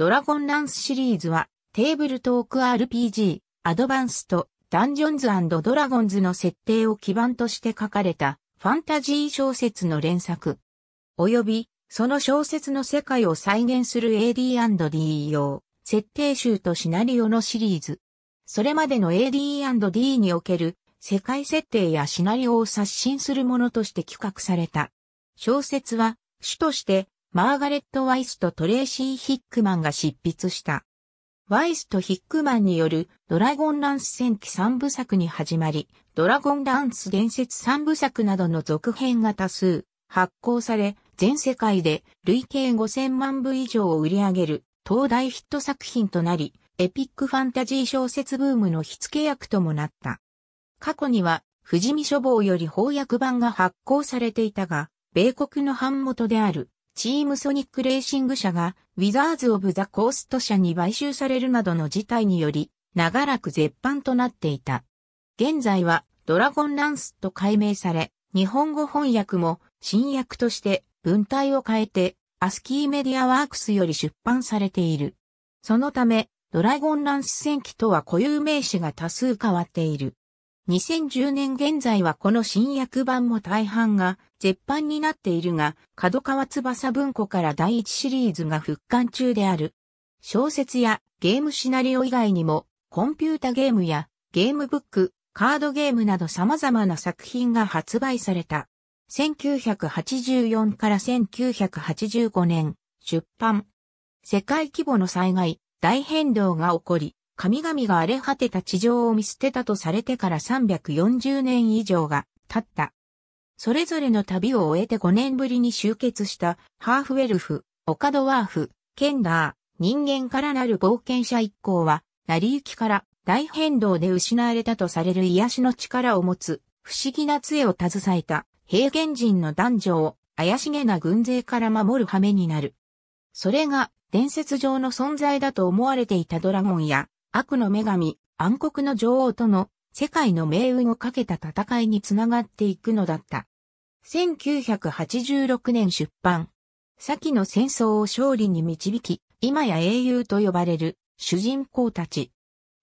ドラゴンランスシリーズはテーブルトーク RPG、アドバンスト、ダンジョンズドラゴンズの設定を基盤として書かれたファンタジー小説の連作。および、その小説の世界を再現する AD&D 用、設定集とシナリオのシリーズ。それまでの AD&D における世界設定やシナリオを刷新するものとして企画された。小説は、主としてマーガレット・ワイスとトレーシー・ヒックマンが執筆した。ワイスとヒックマンによるドラゴンランス戦記三部作に始まり、ドラゴンランス伝説三部作などの続編が多数発行され、全世界で累計5000万部以上を売り上げる東大ヒット作品となり、エピックファンタジー小説ブームの火付け役ともなった。過去には、富士見書房より翻訳版が発行されていたが、米国の版元であるチームソニックレーシング社がウィザーズ・オブ・ザ・コースト社に買収されるなどの事態により、長らく絶版となっていた。現在はドラゴンランスと改名され、日本語翻訳も新訳として文体を変えて、アスキーメディアワークスより出版されている。そのため、ドラゴンランス戦記とは固有名詞が多数変わっている。2010年現在はこの新訳版も大半が絶版になっているが、角川翼文庫から第一シリーズが復刊中である。小説やゲームシナリオ以外にも、コンピュータゲームやゲームブック、カードゲームなど様々な作品が発売された。1984から1985年、出版。世界規模の災害、大変動が起こり、神々が荒れ果てた地上を見捨てたとされてから340年以上が経った。それぞれの旅を終えて5年ぶりに集結したハーフウェルフ、オカドワーフ、ケンダー、人間からなる冒険者一行は、成り行きから大変動で失われたとされる癒しの力を持つ、不思議な杖を携えた平原人の男女を怪しげな軍勢から守る羽目になる。それが伝説上の存在だと思われていたドラゴンや悪の女神、暗黒の女王との世界の命運をかけた戦いにつながっていくのだった。1986年出版。先の戦争を勝利に導き、今や英雄と呼ばれる主人公たち。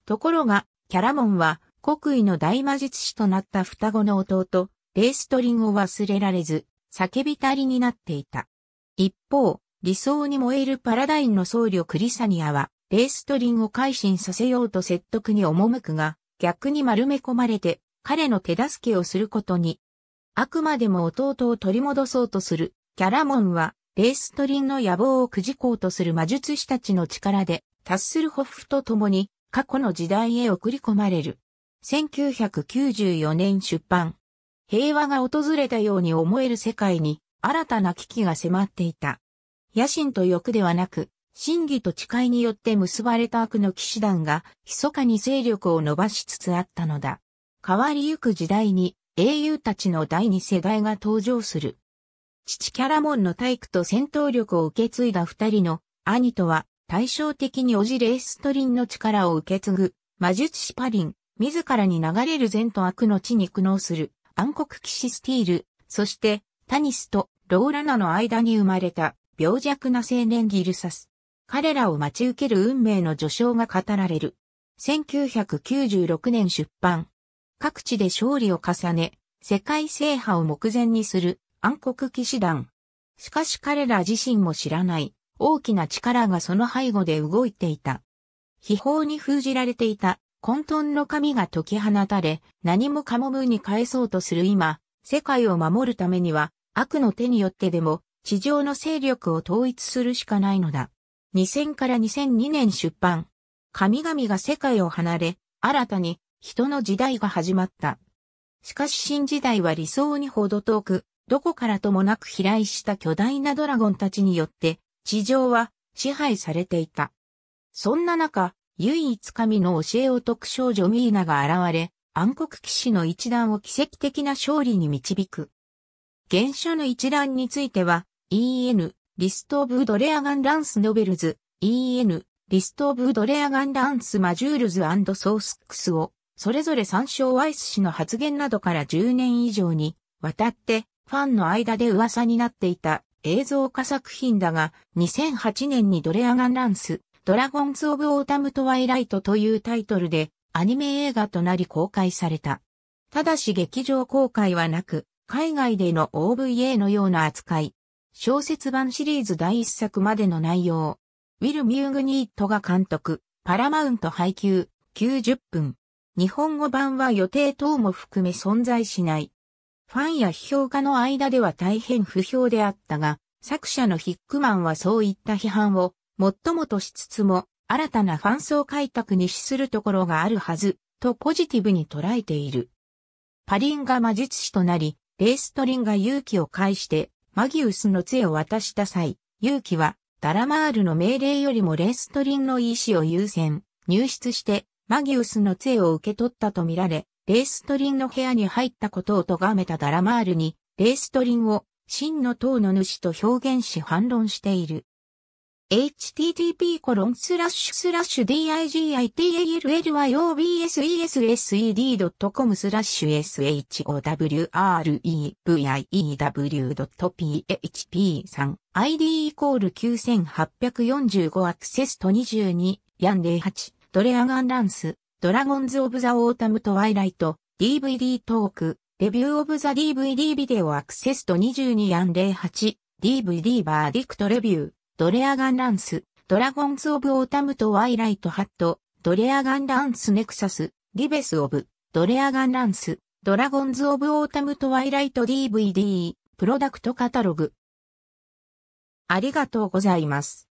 ところが、キャラモンは国威の大魔術師となった双子の弟、レーストリンを忘れられず、叫びたりになっていた。一方、理想に燃えるパラダインの僧侶クリサニアは、レーストリンを改心させようと説得に赴くが、逆に丸め込まれて、彼の手助けをすることに。あくまでも弟を取り戻そうとする、キャラモンは、レーストリンの野望をくじこうとする魔術師たちの力で、達するホフと共に、過去の時代へ送り込まれる。1994年出版。平和が訪れたように思える世界に、新たな危機が迫っていた。野心と欲ではなく、真偽と誓いによって結ばれた悪の騎士団が、密かに勢力を伸ばしつつあったのだ。変わりゆく時代に、英雄たちの第二世代が登場する。父キャラモンの体育と戦闘力を受け継いだ二人の兄とは対照的にオジレーストリンの力を受け継ぐ魔術師パリン、自らに流れる善と悪の地に苦悩する暗黒騎士スティール、そしてタニスとローラナの間に生まれた病弱な青年ギルサス。彼らを待ち受ける運命の序章が語られる。1996年出版。各地で勝利を重ね、世界制覇を目前にする暗黒騎士団。しかし彼ら自身も知らない大きな力がその背後で動いていた。秘宝に封じられていた混沌の神が解き放たれ、何もかも無に返そうとする今、世界を守るためには悪の手によってでも地上の勢力を統一するしかないのだ。2000から2002年出版。神々が世界を離れ、新たに人の時代が始まった。しかし新時代は理想にほど遠く、どこからともなく飛来した巨大なドラゴンたちによって、地上は支配されていた。そんな中、唯一神の教えをく少女ミーナが現れ、暗黒騎士の一団を奇跡的な勝利に導く。原書の一覧については、EN リスト・オブ・ドレアガン・ランス・ノベルズ、EN、リスト・オブ・ドレアガン・ランス・マジュールズソースックスを、それぞれ参照ワイス氏の発言などから10年以上に、わたって、ファンの間で噂になっていた映像化作品だが、2008年にドレアガン・ランス、ドラゴンズ・オブ・オータム・トワイライトというタイトルで、アニメ映画となり公開された。ただし劇場公開はなく、海外での OVA のような扱い、小説版シリーズ第一作までの内容。ウィル・ミューグニートが監督、パラマウント配給、90分。日本語版は予定等も含め存在しない。ファンや批評家の間では大変不評であったが、作者のヒックマンはそういった批判を、もっともとしつつも、新たなファン層開拓に資するところがあるはず、とポジティブに捉えている。パリンが魔術師となり、レーストリンが勇気を介して、マギウスの杖を渡した際、勇気は、ダラマールの命令よりもレストリンの意思を優先、入室して、マギウスの杖を受け取ったとみられ、レーストリンの部屋に入ったことを咎めたダラマールに、レーストリンを真の塔の主と表現し反論している。http d i g i t a l l y o b s e s e d c o m スラッシュ showreview.php3 id イコール9845アクセスト22ヤン08ドレアガンランスドラゴンズオブザオータムトワイライト DVD トークレビューオブザ DVD ビデオアクセスト22ヤン08 DVD バーディクトレビュードレアガンランス、ドラゴンズ・オブ・オータムとワイライト・ハット、ドレアガンランス・ネクサス、リベス・オブ、ドレアガンランス、ドラゴンズ・オブ・オータムとワイライト DVD、プロダクトカタログ。ありがとうございます。